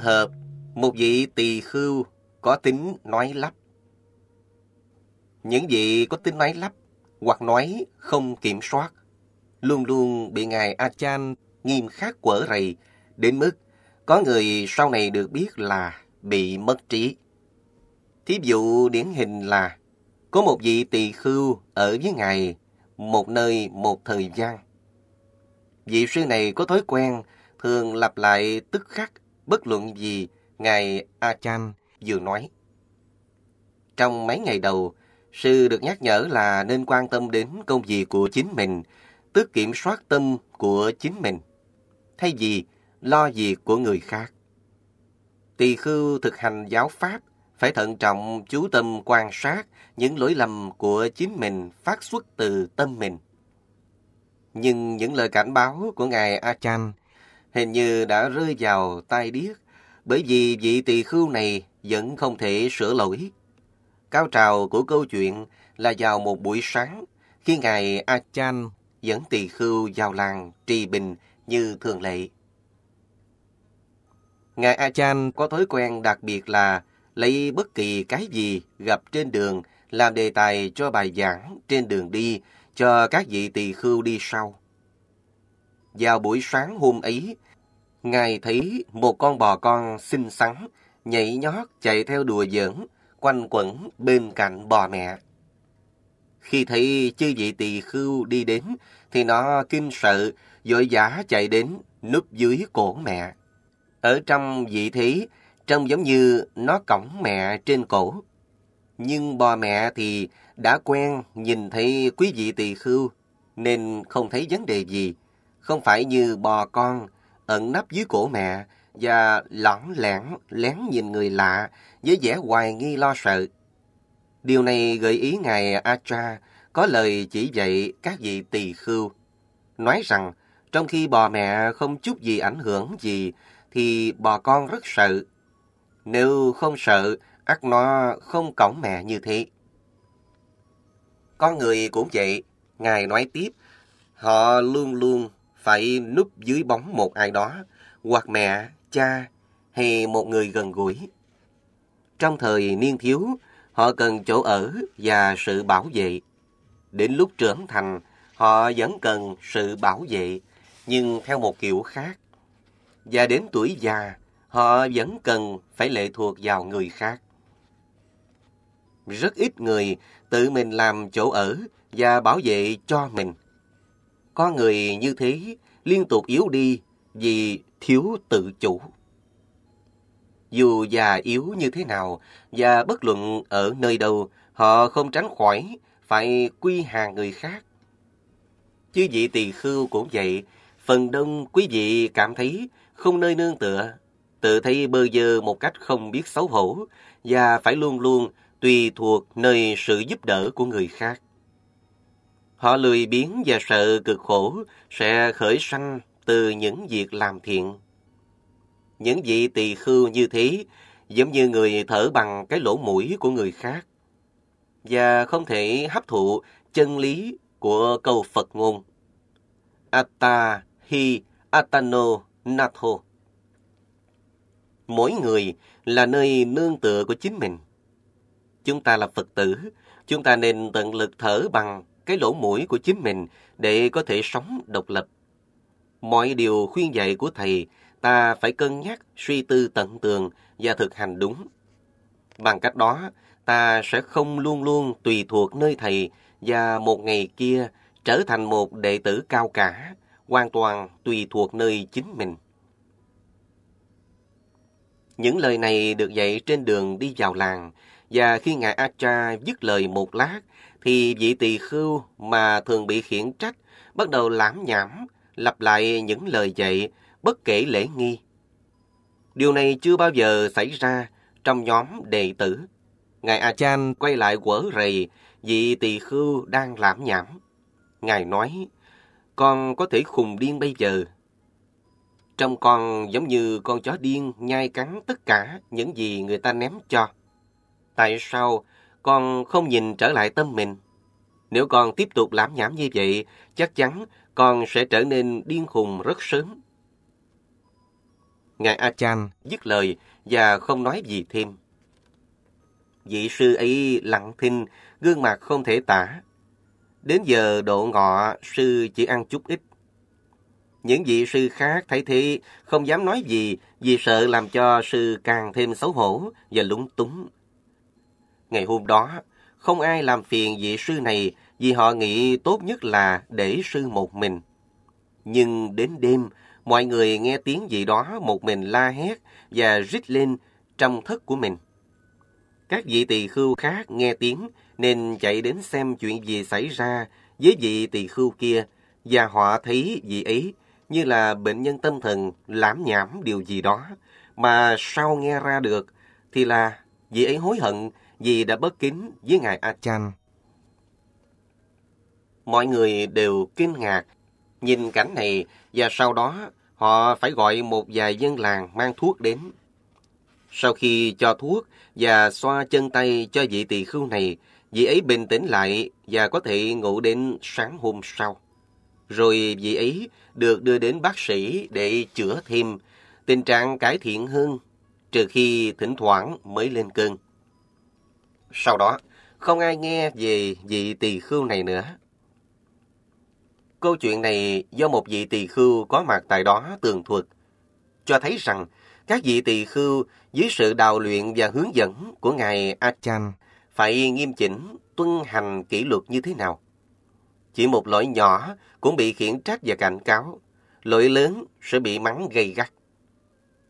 trường hợp một vị tỳ khưu có tính nói lắp. Những vị có tính nói lắp hoặc nói không kiểm soát luôn luôn bị Ngài a chan nghiêm khắc quở rầy đến mức có người sau này được biết là bị mất trí. Thí dụ điển hình là có một vị tỳ khưu ở với Ngài một nơi một thời gian. Vị sư này có thói quen thường lặp lại tức khắc bất luận gì Ngài chan vừa nói. Trong mấy ngày đầu, sư được nhắc nhở là nên quan tâm đến công việc của chính mình, tức kiểm soát tâm của chính mình, thay vì lo việc của người khác. Tỳ khưu thực hành giáo pháp phải thận trọng chú tâm quan sát những lỗi lầm của chính mình phát xuất từ tâm mình. Nhưng những lời cảnh báo của Ngài A chan hình như đã rơi vào tai điếc, bởi vì vị tỳ khưu này vẫn không thể sửa lỗi. Cao trào của câu chuyện là vào một buổi sáng, khi ngài A Chan dẫn tỳ khưu vào làng Trì Bình như thường lệ. Ngài A Chan có thói quen đặc biệt là lấy bất kỳ cái gì gặp trên đường làm đề tài cho bài giảng trên đường đi cho các vị tỳ khưu đi sau. Vào buổi sáng hôm ấy, Ngài thấy một con bò con xinh xắn, nhảy nhót chạy theo đùa giỡn, quanh quẩn bên cạnh bò mẹ. Khi thấy chư vị tỳ khưu đi đến, thì nó kinh sợ, vội vã chạy đến, núp dưới cổ mẹ. Ở trong vị thế, trông giống như nó cõng mẹ trên cổ. Nhưng bò mẹ thì đã quen nhìn thấy quý vị tỳ khưu, nên không thấy vấn đề gì. Không phải như bò con, ẩn nấp dưới cổ mẹ và lỏng lẻn lén nhìn người lạ với vẻ hoài nghi lo sợ. Điều này gợi ý Ngài Atra có lời chỉ dạy các vị tỳ khưu. Nói rằng, trong khi bò mẹ không chút gì ảnh hưởng gì, thì bò con rất sợ. Nếu không sợ, ắt nó không cõng mẹ như thế. Con người cũng vậy, Ngài nói tiếp, họ luôn luôn phải núp dưới bóng một ai đó, hoặc mẹ, cha hay một người gần gũi. Trong thời niên thiếu, họ cần chỗ ở và sự bảo vệ. Đến lúc trưởng thành, họ vẫn cần sự bảo vệ, nhưng theo một kiểu khác. Và đến tuổi già, họ vẫn cần phải lệ thuộc vào người khác. Rất ít người tự mình làm chỗ ở và bảo vệ cho mình. Có người như thế liên tục yếu đi vì thiếu tự chủ. Dù già yếu như thế nào và bất luận ở nơi đâu, họ không tránh khỏi phải quy hàng người khác. Chứ vị tỳ khưu cũng vậy, phần đông quý vị cảm thấy không nơi nương tựa, tự thấy bơ vơ một cách không biết xấu hổ và phải luôn luôn tùy thuộc nơi sự giúp đỡ của người khác. Họ lười biếng và sợ cực khổ sẽ khởi sanh từ những việc làm thiện. Những vị tỳ khưu như thế giống như người thở bằng cái lỗ mũi của người khác và không thể hấp thụ chân lý của câu Phật ngôn Atta hi atano natho. Mỗi người là nơi nương tựa của chính mình. Chúng ta là Phật tử, chúng ta nên tận lực thở bằng cái lỗ mũi của chính mình để có thể sống độc lập. Mọi điều khuyên dạy của thầy ta phải cân nhắc, suy tư tận tường và thực hành đúng. Bằng cách đó, ta sẽ không luôn luôn tùy thuộc nơi thầy và một ngày kia trở thành một đệ tử cao cả, hoàn toàn tùy thuộc nơi chính mình. Những lời này được dạy trên đường đi vào làng, và khi Ngài Acha dứt lời một lát thì vị tỳ khưu mà thường bị khiển trách bắt đầu lãm nhảm, lặp lại những lời dạy bất kể lễ nghi. Điều này chưa bao giờ xảy ra trong nhóm đệ tử. Ngài Achan quay lại quở rầy vị tỳ khưu đang lãm nhảm. Ngài nói, con có thể khùng điên bây giờ. Trong con giống như con chó điên nhai cắn tất cả những gì người ta ném cho. Tại sao con không nhìn trở lại tâm mình. Nếu con tiếp tục lãm nhảm như vậy, chắc chắn con sẽ trở nên điên khùng rất sớm. Ngài a chan dứt lời và không nói gì thêm. Vị sư ấy lặng thinh, gương mặt không thể tả. Đến giờ độ ngọ, sư chỉ ăn chút ít. Những vị sư khác thấy thế không dám nói gì vì sợ làm cho sư càng thêm xấu hổ và lúng túng Ngày hôm đó, không ai làm phiền vị sư này vì họ nghĩ tốt nhất là để sư một mình. Nhưng đến đêm, mọi người nghe tiếng gì đó một mình la hét và rít lên trong thất của mình. Các vị tỳ khưu khác nghe tiếng nên chạy đến xem chuyện gì xảy ra với vị tỳ khưu kia và họ thấy vị ấy như là bệnh nhân tâm thần lãm nhảm điều gì đó mà sau nghe ra được thì là vị ấy hối hận vì đã bất kính với Ngài a chan Mọi người đều kinh ngạc nhìn cảnh này và sau đó họ phải gọi một vài dân làng mang thuốc đến. Sau khi cho thuốc và xoa chân tay cho vị tỳ khưu này, vị ấy bình tĩnh lại và có thể ngủ đến sáng hôm sau. Rồi vị ấy được đưa đến bác sĩ để chữa thêm, tình trạng cải thiện hơn, trừ khi thỉnh thoảng mới lên cơn. Sau đó, không ai nghe về vị tỳ khưu này nữa. Câu chuyện này do một vị tỳ khưu có mặt tại đó tường thuật, cho thấy rằng các vị tỳ khưu dưới sự đào luyện và hướng dẫn của Ngài Achan phải nghiêm chỉnh tuân hành kỷ luật như thế nào. Chỉ một lỗi nhỏ cũng bị khiển trách và cảnh cáo, lỗi lớn sẽ bị mắng gây gắt.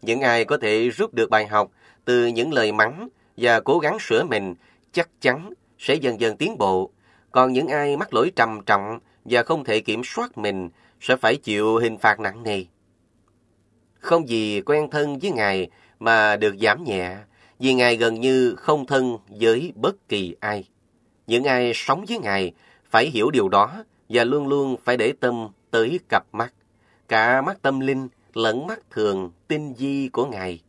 Những ai có thể rút được bài học từ những lời mắng và cố gắng sửa mình chắc chắn sẽ dần dần tiến bộ. Còn những ai mắc lỗi trầm trọng và không thể kiểm soát mình sẽ phải chịu hình phạt nặng nề. Không vì quen thân với Ngài mà được giảm nhẹ, vì Ngài gần như không thân với bất kỳ ai. Những ai sống với Ngài phải hiểu điều đó và luôn luôn phải để tâm tới cặp mắt, cả mắt tâm linh lẫn mắt thường tinh di của Ngài.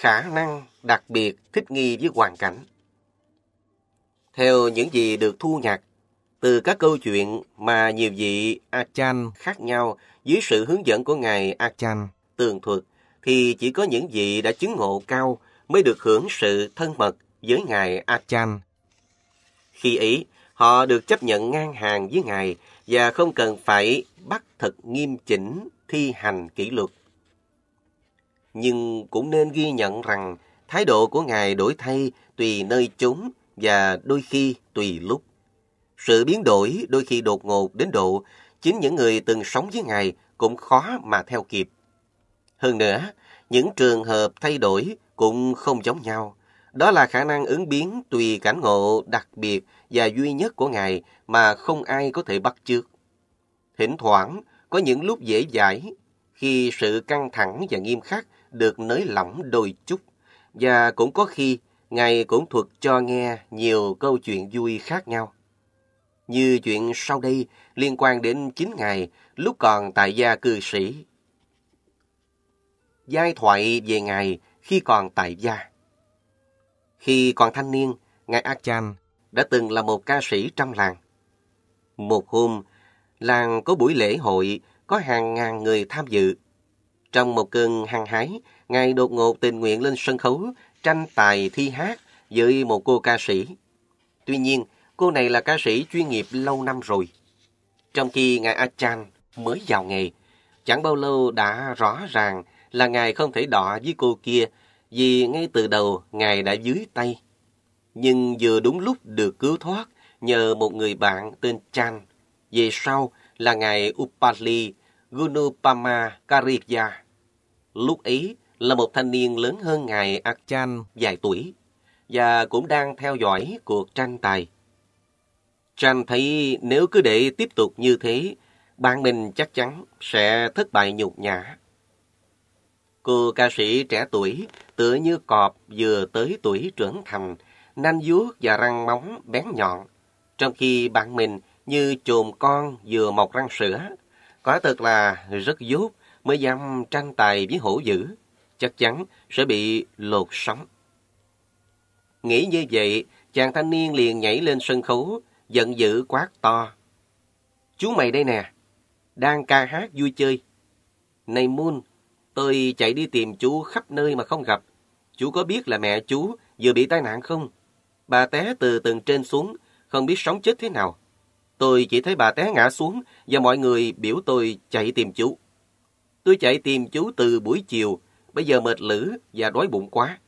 khả năng đặc biệt thích nghi với hoàn cảnh. Theo những gì được thu nhặt từ các câu chuyện mà nhiều vị Achan khác nhau dưới sự hướng dẫn của Ngài Achan tường thuật, thì chỉ có những vị đã chứng ngộ cao mới được hưởng sự thân mật với Ngài Achan. Khi ấy, họ được chấp nhận ngang hàng với Ngài và không cần phải bắt thật nghiêm chỉnh thi hành kỷ luật nhưng cũng nên ghi nhận rằng thái độ của Ngài đổi thay tùy nơi chúng và đôi khi tùy lúc. Sự biến đổi đôi khi đột ngột đến độ chính những người từng sống với Ngài cũng khó mà theo kịp. Hơn nữa, những trường hợp thay đổi cũng không giống nhau. Đó là khả năng ứng biến tùy cảnh ngộ đặc biệt và duy nhất của Ngài mà không ai có thể bắt chước. Thỉnh thoảng, có những lúc dễ dãi, khi sự căng thẳng và nghiêm khắc được nới lỏng đôi chút và cũng có khi Ngài cũng thuật cho nghe nhiều câu chuyện vui khác nhau. Như chuyện sau đây liên quan đến chính Ngài lúc còn tại gia cư sĩ. Giai thoại về Ngài khi còn tại gia. Khi còn thanh niên, Ngài Achan đã từng là một ca sĩ trong làng. Một hôm, làng có buổi lễ hội có hàng ngàn người tham dự. Trong một cơn hăng hái, Ngài đột ngột tình nguyện lên sân khấu, tranh tài thi hát với một cô ca sĩ. Tuy nhiên, cô này là ca sĩ chuyên nghiệp lâu năm rồi. Trong khi Ngài Achan mới vào nghề, chẳng bao lâu đã rõ ràng là Ngài không thể đọ với cô kia vì ngay từ đầu Ngài đã dưới tay. Nhưng vừa đúng lúc được cứu thoát nhờ một người bạn tên Chan. Về sau là Ngài Upali Gunupama Karikya Lúc ấy là một thanh niên lớn hơn ngài Akchan vài tuổi và cũng đang theo dõi cuộc tranh tài. Chan thấy nếu cứ để tiếp tục như thế, bạn mình chắc chắn sẽ thất bại nhục nhã. Cô ca sĩ trẻ tuổi, tựa như cọp vừa tới tuổi trưởng thành, nanh vuốt và răng móng bén nhọn, trong khi bạn mình như chồn con vừa mọc răng sữa. Quả thực là rất dốt mới dám tranh tài với hổ dữ, chắc chắn sẽ bị lột sóng. Nghĩ như vậy, chàng thanh niên liền nhảy lên sân khấu, giận dữ quát to. Chú mày đây nè, đang ca hát vui chơi. Này Moon, tôi chạy đi tìm chú khắp nơi mà không gặp. Chú có biết là mẹ chú vừa bị tai nạn không? Bà té từ tầng trên xuống, không biết sống chết thế nào. Tôi chỉ thấy bà té ngã xuống và mọi người biểu tôi chạy tìm chú. Tôi chạy tìm chú từ buổi chiều, bây giờ mệt lử và đói bụng quá.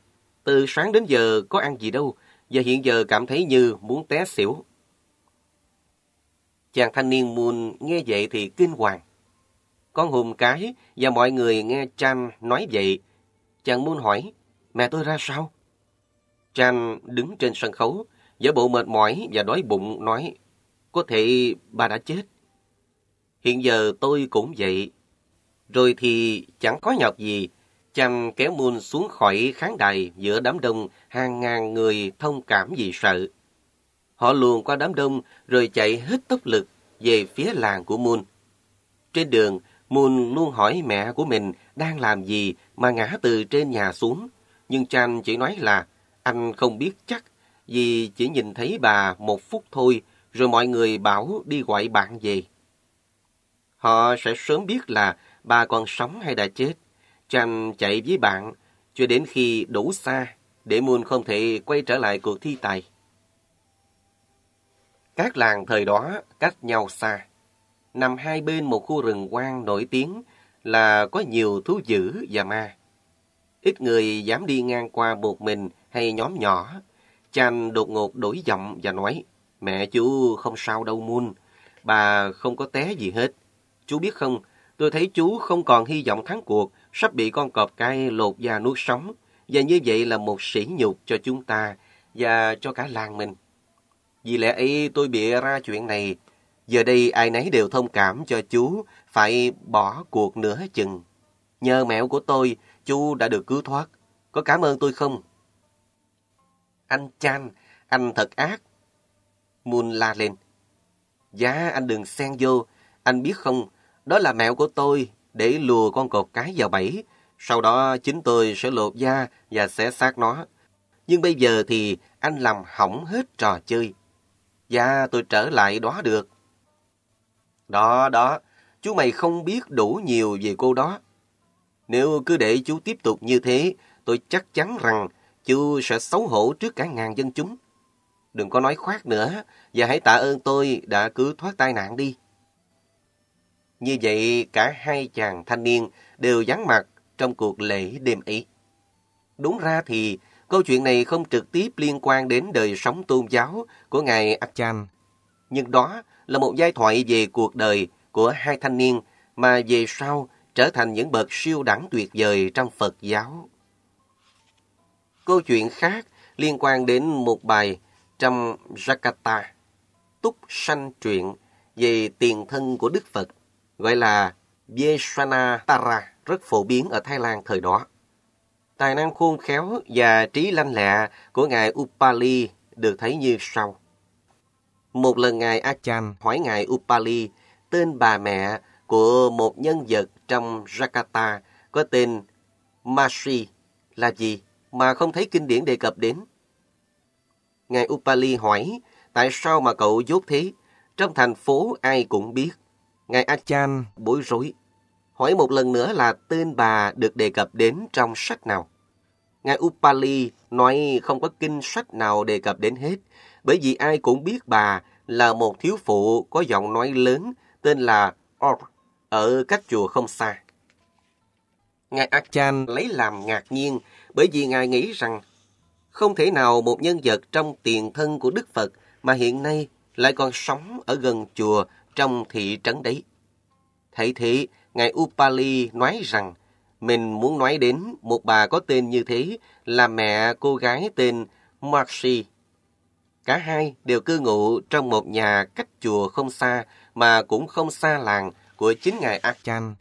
Từ sáng đến giờ có ăn gì đâu, và hiện giờ cảm thấy như muốn té xỉu. Chàng thanh niên Moon nghe vậy thì kinh hoàng. Con hùm cái và mọi người nghe Chan nói vậy. Chàng Moon hỏi, mẹ tôi ra sao? Chan đứng trên sân khấu, giả bộ mệt mỏi và đói bụng nói, có thể bà đã chết. Hiện giờ tôi cũng vậy, rồi thì chẳng có nhọc gì, chàng kéo Moon xuống khỏi khán đài giữa đám đông hàng ngàn người thông cảm vì sợ. Họ luồn qua đám đông rồi chạy hết tốc lực về phía làng của Moon. Trên đường, Moon luôn hỏi mẹ của mình đang làm gì mà ngã từ trên nhà xuống. Nhưng Chan chỉ nói là anh không biết chắc vì chỉ nhìn thấy bà một phút thôi rồi mọi người bảo đi gọi bạn về. Họ sẽ sớm biết là Bà còn sống hay đã chết, Cham chạy với bạn cho đến khi đủ xa để Moon không thể quay trở lại cuộc thi tài. Các làng thời đó cách nhau xa, nằm hai bên một khu rừng quang nổi tiếng là có nhiều thú dữ và ma. Ít người dám đi ngang qua một mình hay nhóm nhỏ. Chan đột ngột đổi giọng và nói, Mẹ chú không sao đâu Moon, bà không có té gì hết. Chú biết không, Tôi thấy chú không còn hy vọng thắng cuộc, sắp bị con cọp cai lột da nuốt sống. Và như vậy là một sỉ nhục cho chúng ta và cho cả làng mình. Vì lẽ ấy tôi bịa ra chuyện này. Giờ đây ai nấy đều thông cảm cho chú phải bỏ cuộc nửa chừng. Nhờ mẹo của tôi, chú đã được cứu thoát. Có cảm ơn tôi không? Anh Chan, anh thật ác. Moon la lên. Giá dạ, anh đừng xen vô. Anh biết không, đó là mẹo của tôi để lùa con cột cái vào bẫy. Sau đó chính tôi sẽ lột da và xé xác nó. Nhưng bây giờ thì anh làm hỏng hết trò chơi. Và tôi trở lại đó được. Đó, đó, chú mày không biết đủ nhiều về cô đó. Nếu cứ để chú tiếp tục như thế, tôi chắc chắn rằng chú sẽ xấu hổ trước cả ngàn dân chúng. Đừng có nói khoác nữa, và hãy tạ ơn tôi đã cứu thoát tai nạn đi. Như vậy cả hai chàng thanh niên đều vắng mặt trong cuộc lễ đêm ấy. Đúng ra thì câu chuyện này không trực tiếp liên quan đến đời sống tôn giáo của Ngài Achan. Nhưng đó là một giai thoại về cuộc đời của hai thanh niên mà về sau trở thành những bậc siêu đẳng tuyệt vời trong Phật giáo. Câu chuyện khác liên quan đến một bài trong Jakarta, Túc Sanh Truyện về tiền thân của Đức Phật gọi là Vesana Tara rất phổ biến ở Thái Lan thời đó. Tài năng khôn khéo và trí lanh lẹ của ngài Upali được thấy như sau. Một lần ngài Achan hỏi ngài Upali tên bà mẹ của một nhân vật trong Jakarta có tên Masri là gì mà không thấy kinh điển đề cập đến. Ngài Upali hỏi tại sao mà cậu dốt thế? Trong thành phố ai cũng biết. Ngài Achan bối rối. Hỏi một lần nữa là tên bà được đề cập đến trong sách nào? Ngài Upali nói không có kinh sách nào đề cập đến hết, bởi vì ai cũng biết bà là một thiếu phụ có giọng nói lớn tên là Orb ở cách chùa không xa. Ngài Achan lấy làm ngạc nhiên bởi vì Ngài nghĩ rằng không thể nào một nhân vật trong tiền thân của Đức Phật mà hiện nay lại còn sống ở gần chùa trong thị trấn đấy. Thấy thế, ngài Upali nói rằng, mình muốn nói đến một bà có tên như thế là mẹ cô gái tên Marcy. Cả hai đều cư ngụ trong một nhà cách chùa không xa mà cũng không xa làng của chính ngài Achan.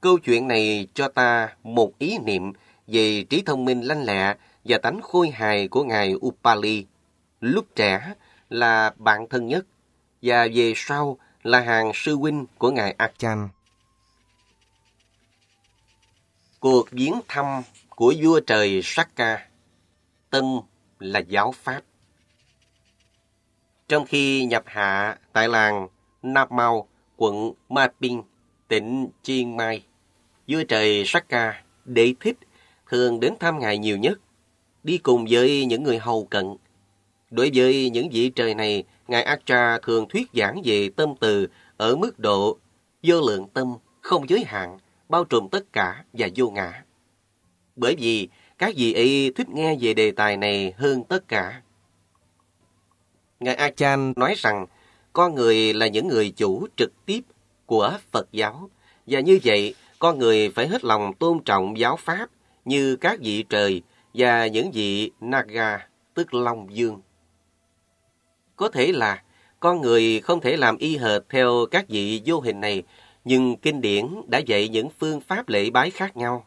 Câu chuyện này cho ta một ý niệm về trí thông minh lanh lẹ và tánh khôi hài của ngài Upali. Lúc trẻ là bạn thân nhất và về sau là hàng sư huynh của Ngài Achan. Cuộc viếng thăm của vua trời Sakka, Tân là giáo Pháp. Trong khi nhập hạ tại làng nam Mau, quận Ma Pinh, tỉnh Chiang Mai, vua trời Sakka, đệ thích, thường đến thăm ngài nhiều nhất, đi cùng với những người hầu cận. Đối với những vị trời này, Ngài Atra thường thuyết giảng về tâm từ ở mức độ vô lượng tâm, không giới hạn, bao trùm tất cả và vô ngã. Bởi vì các vị ấy thích nghe về đề tài này hơn tất cả. Ngài Achan nói rằng con người là những người chủ trực tiếp của Phật giáo và như vậy con người phải hết lòng tôn trọng giáo pháp như các vị trời và những vị Naga tức Long Dương. Có thể là con người không thể làm y hệt theo các vị vô hình này, nhưng kinh điển đã dạy những phương pháp lễ bái khác nhau.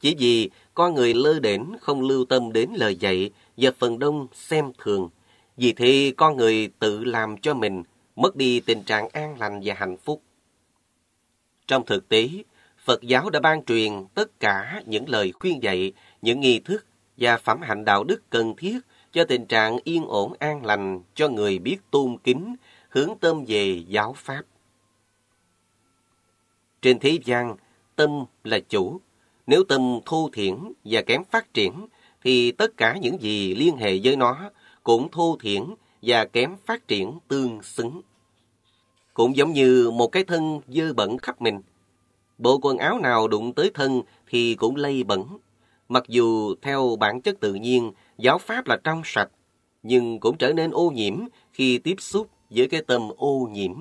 Chỉ vì con người lơ đễnh không lưu tâm đến lời dạy và phần đông xem thường. Vì thế con người tự làm cho mình mất đi tình trạng an lành và hạnh phúc. Trong thực tế, Phật giáo đã ban truyền tất cả những lời khuyên dạy, những nghi thức và phẩm hạnh đạo đức cần thiết cho tình trạng yên ổn an lành cho người biết tôn kính, hướng tâm về giáo pháp. Trên thế gian, tâm là chủ. Nếu tâm thu thiển và kém phát triển, thì tất cả những gì liên hệ với nó cũng thu thiển và kém phát triển tương xứng. Cũng giống như một cái thân dơ bẩn khắp mình. Bộ quần áo nào đụng tới thân thì cũng lây bẩn. Mặc dù theo bản chất tự nhiên giáo pháp là trong sạch, nhưng cũng trở nên ô nhiễm khi tiếp xúc với cái tâm ô nhiễm.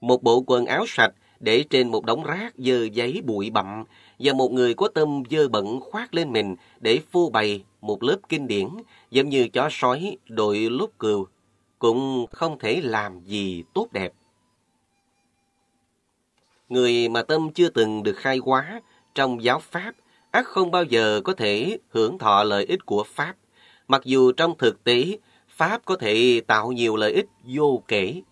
Một bộ quần áo sạch để trên một đống rác dơ giấy bụi bặm và một người có tâm dơ bẩn khoác lên mình để phô bày một lớp kinh điển giống như chó sói đội lốp cừu cũng không thể làm gì tốt đẹp. Người mà tâm chưa từng được khai hóa trong giáo pháp ác không bao giờ có thể hưởng thọ lợi ích của Pháp, mặc dù trong thực tế Pháp có thể tạo nhiều lợi ích vô kể.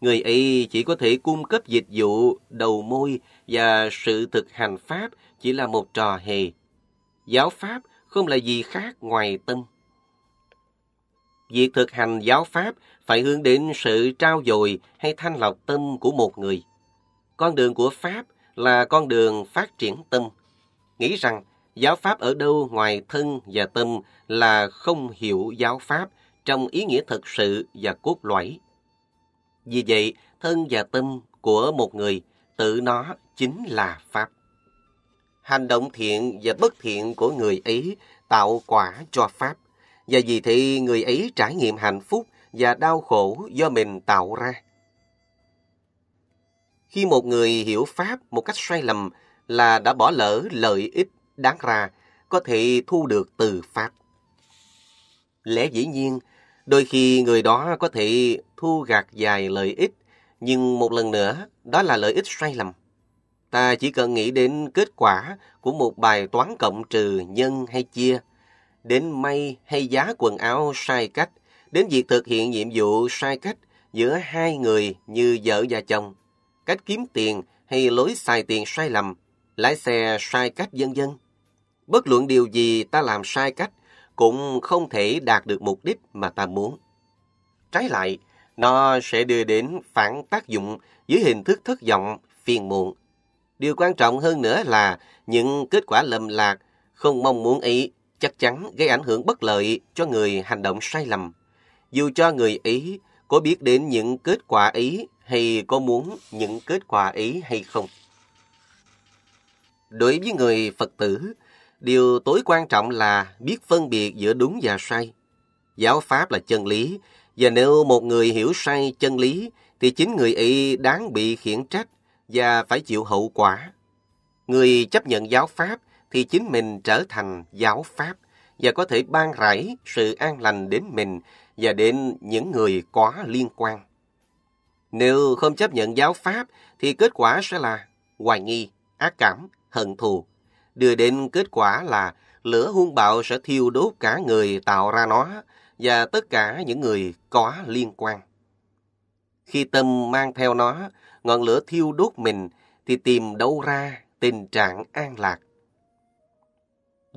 Người ấy chỉ có thể cung cấp dịch vụ, đầu môi và sự thực hành Pháp chỉ là một trò hề. Giáo Pháp không là gì khác ngoài tâm. Việc thực hành giáo Pháp phải hướng đến sự trao dồi hay thanh lọc tâm của một người. Con đường của Pháp là con đường phát triển tâm nghĩ rằng giáo pháp ở đâu ngoài thân và tâm là không hiểu giáo pháp trong ý nghĩa thật sự và cốt lõi. Vì vậy, thân và tâm của một người tự nó chính là pháp. Hành động thiện và bất thiện của người ấy tạo quả cho pháp, và vì thế người ấy trải nghiệm hạnh phúc và đau khổ do mình tạo ra. Khi một người hiểu pháp một cách sai lầm là đã bỏ lỡ lợi ích đáng ra có thể thu được từ Pháp. Lẽ dĩ nhiên, đôi khi người đó có thể thu gạt dài lợi ích, nhưng một lần nữa, đó là lợi ích sai lầm. Ta chỉ cần nghĩ đến kết quả của một bài toán cộng trừ nhân hay chia, đến may hay giá quần áo sai cách, đến việc thực hiện nhiệm vụ sai cách giữa hai người như vợ và chồng, cách kiếm tiền hay lối xài tiền sai lầm, lái xe sai cách dân dân. Bất luận điều gì ta làm sai cách cũng không thể đạt được mục đích mà ta muốn. Trái lại, nó sẽ đưa đến phản tác dụng dưới hình thức thất vọng, phiền muộn. Điều quan trọng hơn nữa là những kết quả lầm lạc, không mong muốn ý chắc chắn gây ảnh hưởng bất lợi cho người hành động sai lầm. Dù cho người ý có biết đến những kết quả ý hay có muốn những kết quả ý hay không. Đối với người Phật tử, điều tối quan trọng là biết phân biệt giữa đúng và sai. Giáo pháp là chân lý, và nếu một người hiểu sai chân lý, thì chính người ấy đáng bị khiển trách và phải chịu hậu quả. Người chấp nhận giáo pháp thì chính mình trở thành giáo pháp và có thể ban rải sự an lành đến mình và đến những người có liên quan. Nếu không chấp nhận giáo pháp thì kết quả sẽ là hoài nghi, ác cảm, hận thù, đưa đến kết quả là lửa hung bạo sẽ thiêu đốt cả người tạo ra nó và tất cả những người có liên quan. Khi tâm mang theo nó, ngọn lửa thiêu đốt mình thì tìm đâu ra tình trạng an lạc.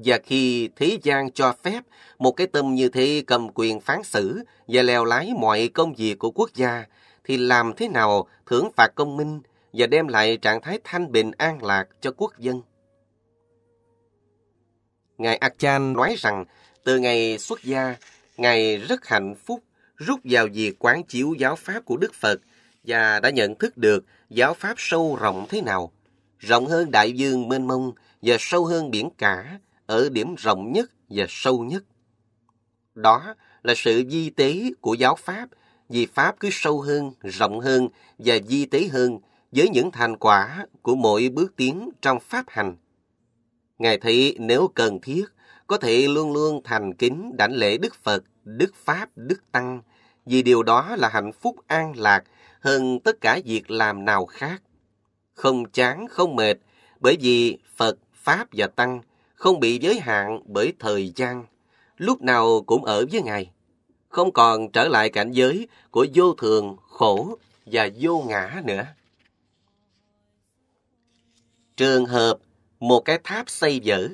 Và khi thế gian cho phép một cái tâm như thế cầm quyền phán xử và leo lái mọi công việc của quốc gia, thì làm thế nào thưởng phạt công minh và đem lại trạng thái thanh bình an lạc cho quốc dân. Ngài Achan nói rằng, từ ngày xuất gia, Ngài rất hạnh phúc rút vào việc quán chiếu giáo pháp của Đức Phật và đã nhận thức được giáo pháp sâu rộng thế nào, rộng hơn đại dương mênh mông và sâu hơn biển cả ở điểm rộng nhất và sâu nhất. Đó là sự di tế của giáo pháp, vì pháp cứ sâu hơn, rộng hơn và di tế hơn với những thành quả của mỗi bước tiến trong pháp hành. Ngài thấy nếu cần thiết, có thể luôn luôn thành kính đảnh lễ Đức Phật, Đức Pháp, Đức Tăng, vì điều đó là hạnh phúc an lạc hơn tất cả việc làm nào khác. Không chán, không mệt, bởi vì Phật, Pháp và Tăng không bị giới hạn bởi thời gian, lúc nào cũng ở với Ngài, không còn trở lại cảnh giới của vô thường, khổ và vô ngã nữa trường hợp một cái tháp xây dở.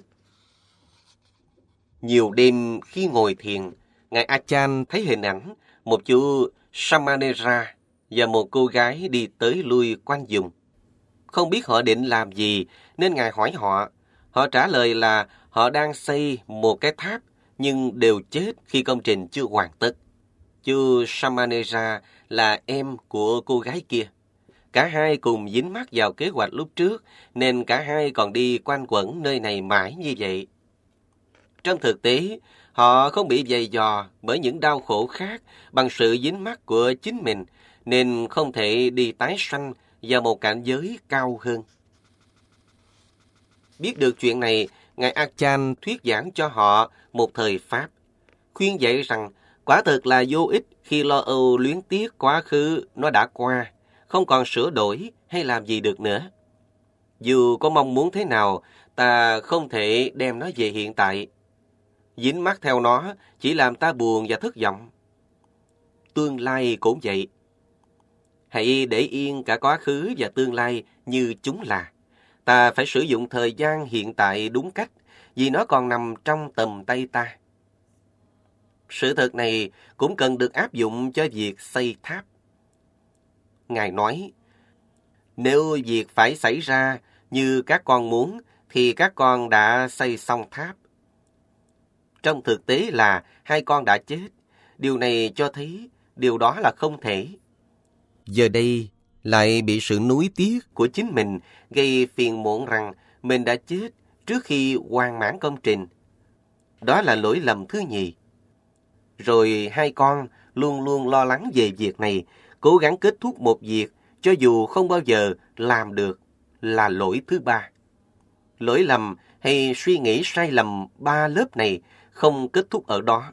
Nhiều đêm khi ngồi thiền, Ngài Achan thấy hình ảnh một chú Samanera và một cô gái đi tới lui quanh dùng. Không biết họ định làm gì nên Ngài hỏi họ. Họ trả lời là họ đang xây một cái tháp nhưng đều chết khi công trình chưa hoàn tất. Chú Samanera là em của cô gái kia. Cả hai cùng dính mắc vào kế hoạch lúc trước, nên cả hai còn đi quanh quẩn nơi này mãi như vậy. Trong thực tế, họ không bị dày dò bởi những đau khổ khác bằng sự dính mắc của chính mình, nên không thể đi tái sanh vào một cảnh giới cao hơn. Biết được chuyện này, Ngài Achan thuyết giảng cho họ một thời Pháp, khuyên dạy rằng quả thật là vô ích khi lo âu luyến tiếc quá khứ nó đã qua không còn sửa đổi hay làm gì được nữa. Dù có mong muốn thế nào, ta không thể đem nó về hiện tại. Dính mắt theo nó chỉ làm ta buồn và thất vọng. Tương lai cũng vậy. Hãy để yên cả quá khứ và tương lai như chúng là. Ta phải sử dụng thời gian hiện tại đúng cách vì nó còn nằm trong tầm tay ta. Sự thật này cũng cần được áp dụng cho việc xây tháp. Ngài nói, Nếu việc phải xảy ra như các con muốn, thì các con đã xây xong tháp. Trong thực tế là hai con đã chết. Điều này cho thấy điều đó là không thể. Giờ đây lại bị sự nuối tiếc của chính mình gây phiền muộn rằng mình đã chết trước khi hoàn mãn công trình. Đó là lỗi lầm thứ nhì. Rồi hai con luôn luôn lo lắng về việc này cố gắng kết thúc một việc cho dù không bao giờ làm được là lỗi thứ ba. Lỗi lầm hay suy nghĩ sai lầm ba lớp này không kết thúc ở đó.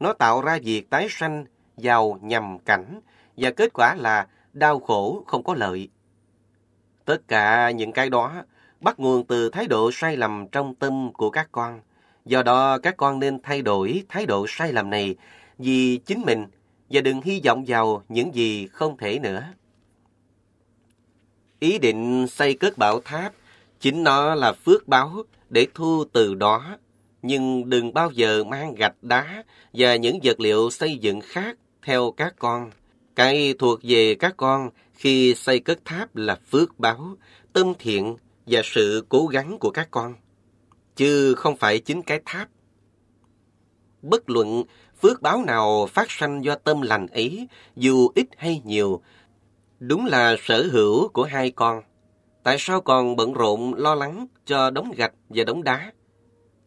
Nó tạo ra việc tái sanh vào nhầm cảnh và kết quả là đau khổ không có lợi. Tất cả những cái đó bắt nguồn từ thái độ sai lầm trong tâm của các con. Do đó các con nên thay đổi thái độ sai lầm này vì chính mình và đừng hy vọng vào những gì không thể nữa. Ý định xây cất bảo tháp chính nó là phước báo để thu từ đó, nhưng đừng bao giờ mang gạch đá và những vật liệu xây dựng khác theo các con. Cái thuộc về các con khi xây cất tháp là phước báo, tâm thiện và sự cố gắng của các con, chứ không phải chính cái tháp. Bất luận phước báo nào phát sanh do tâm lành ấy, dù ít hay nhiều, đúng là sở hữu của hai con. Tại sao còn bận rộn lo lắng cho đống gạch và đống đá?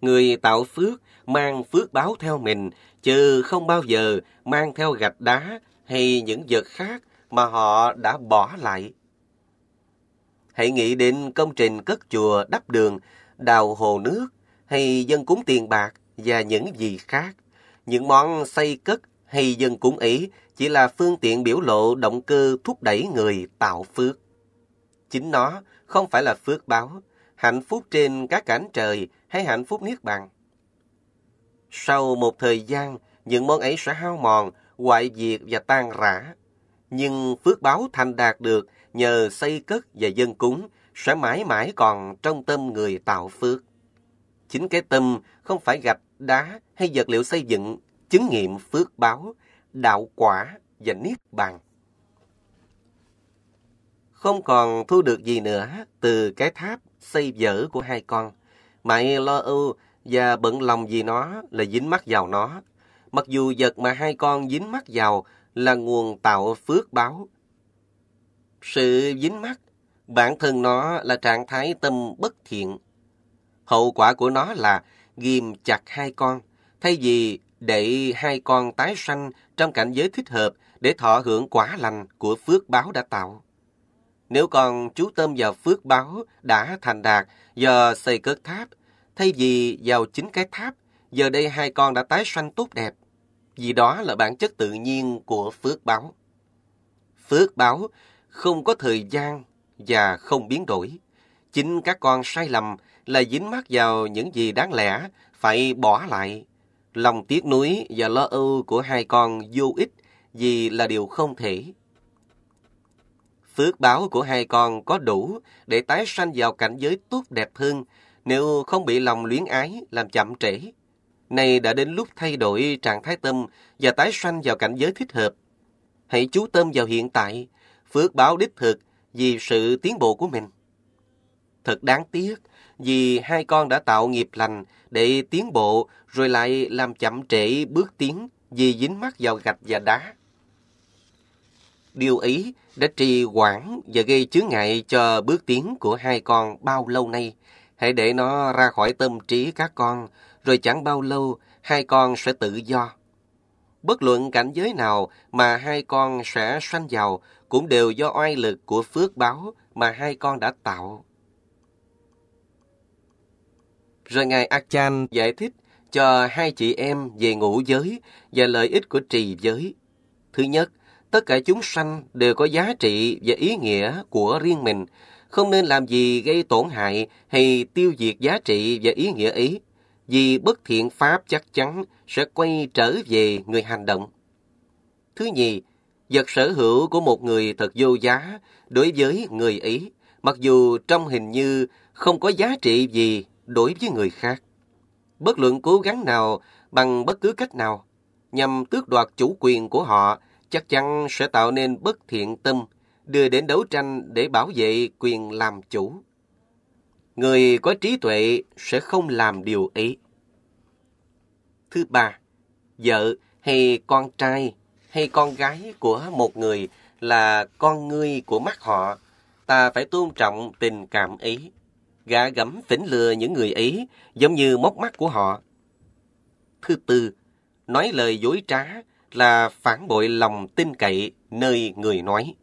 Người tạo phước mang phước báo theo mình, chứ không bao giờ mang theo gạch đá hay những vật khác mà họ đã bỏ lại. Hãy nghĩ đến công trình cất chùa, đắp đường, đào hồ nước hay dân cúng tiền bạc và những gì khác. Những món xây cất hay dân cúng ý chỉ là phương tiện biểu lộ động cơ thúc đẩy người tạo phước. Chính nó không phải là phước báo, hạnh phúc trên các cảnh trời hay hạnh phúc niết bàn. Sau một thời gian, những món ấy sẽ hao mòn, hoại diệt và tan rã. Nhưng phước báo thành đạt được nhờ xây cất và dân cúng sẽ mãi mãi còn trong tâm người tạo phước. Chính cái tâm không phải gạch đá hay vật liệu xây dựng, chứng nghiệm phước báo, đạo quả và niết bàn. Không còn thu được gì nữa từ cái tháp xây dở của hai con. mày lo ưu và bận lòng vì nó là dính mắt vào nó. Mặc dù vật mà hai con dính mắt vào là nguồn tạo phước báo. Sự dính mắt, bản thân nó là trạng thái tâm bất thiện. Hậu quả của nó là ghim chặt hai con, thay vì để hai con tái sanh trong cảnh giới thích hợp để thọ hưởng quả lành của phước báo đã tạo. Nếu con chú tâm vào phước báo đã thành đạt do xây cất tháp, thay vì vào chính cái tháp, giờ đây hai con đã tái sanh tốt đẹp. Vì đó là bản chất tự nhiên của phước báo. Phước báo không có thời gian và không biến đổi. Chính các con sai lầm là dính mắc vào những gì đáng lẽ phải bỏ lại. Lòng tiếc nuối và lo âu của hai con vô ích vì là điều không thể. Phước báo của hai con có đủ để tái sanh vào cảnh giới tốt đẹp hơn nếu không bị lòng luyến ái làm chậm trễ. Này đã đến lúc thay đổi trạng thái tâm và tái sanh vào cảnh giới thích hợp. Hãy chú tâm vào hiện tại, phước báo đích thực vì sự tiến bộ của mình. Thật đáng tiếc vì hai con đã tạo nghiệp lành để tiến bộ rồi lại làm chậm trễ bước tiến vì dính mắc vào gạch và đá. Điều ấy đã trì hoãn và gây chướng ngại cho bước tiến của hai con bao lâu nay. Hãy để nó ra khỏi tâm trí các con, rồi chẳng bao lâu hai con sẽ tự do. Bất luận cảnh giới nào mà hai con sẽ sanh vào cũng đều do oai lực của phước báo mà hai con đã tạo. Rồi Ngài Achan giải thích cho hai chị em về ngũ giới và lợi ích của trì giới. Thứ nhất, tất cả chúng sanh đều có giá trị và ý nghĩa của riêng mình, không nên làm gì gây tổn hại hay tiêu diệt giá trị và ý nghĩa ấy, vì bất thiện pháp chắc chắn sẽ quay trở về người hành động. Thứ nhì, vật sở hữu của một người thật vô giá đối với người ấy, mặc dù trong hình như không có giá trị gì đối với người khác. Bất luận cố gắng nào, bằng bất cứ cách nào, nhằm tước đoạt chủ quyền của họ, chắc chắn sẽ tạo nên bất thiện tâm, đưa đến đấu tranh để bảo vệ quyền làm chủ. Người có trí tuệ sẽ không làm điều ấy. Thứ ba, vợ hay con trai hay con gái của một người là con người của mắt họ, ta phải tôn trọng tình cảm ấy gạ gẫm phỉnh lừa những người ấy giống như móc mắt của họ. Thứ tư, nói lời dối trá là phản bội lòng tin cậy nơi người nói.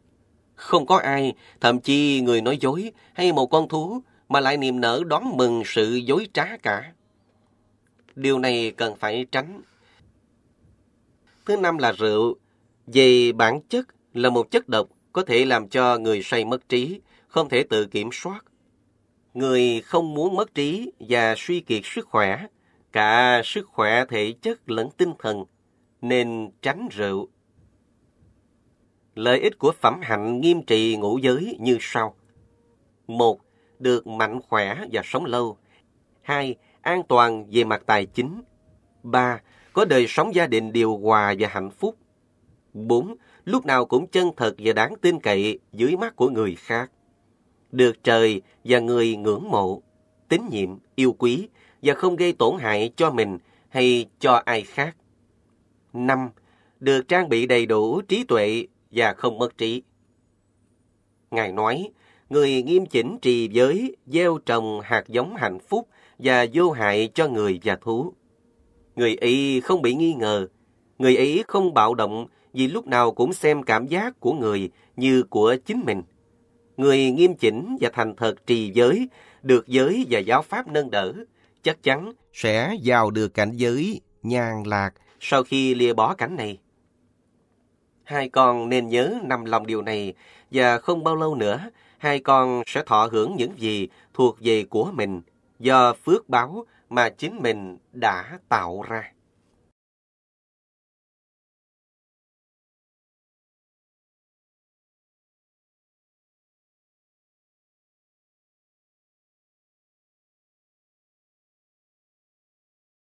Không có ai, thậm chí người nói dối hay một con thú mà lại niềm nở đón mừng sự dối trá cả. Điều này cần phải tránh. Thứ năm là rượu. Về bản chất là một chất độc có thể làm cho người say mất trí, không thể tự kiểm soát người không muốn mất trí và suy kiệt sức khỏe, cả sức khỏe thể chất lẫn tinh thần, nên tránh rượu. Lợi ích của phẩm hạnh nghiêm trì ngũ giới như sau. một Được mạnh khỏe và sống lâu. 2. An toàn về mặt tài chính. 3. Có đời sống gia đình điều hòa và hạnh phúc. 4. Lúc nào cũng chân thật và đáng tin cậy dưới mắt của người khác được trời và người ngưỡng mộ, tín nhiệm, yêu quý và không gây tổn hại cho mình hay cho ai khác. 5. Được trang bị đầy đủ trí tuệ và không mất trí. Ngài nói, người nghiêm chỉnh trì giới, gieo trồng hạt giống hạnh phúc và vô hại cho người và thú. Người ấy không bị nghi ngờ, người ấy không bạo động vì lúc nào cũng xem cảm giác của người như của chính mình người nghiêm chỉnh và thành thật trì giới, được giới và giáo pháp nâng đỡ, chắc chắn sẽ vào được cảnh giới nhàn lạc sau khi lìa bỏ cảnh này. Hai con nên nhớ nằm lòng điều này và không bao lâu nữa hai con sẽ thọ hưởng những gì thuộc về của mình do phước báo mà chính mình đã tạo ra.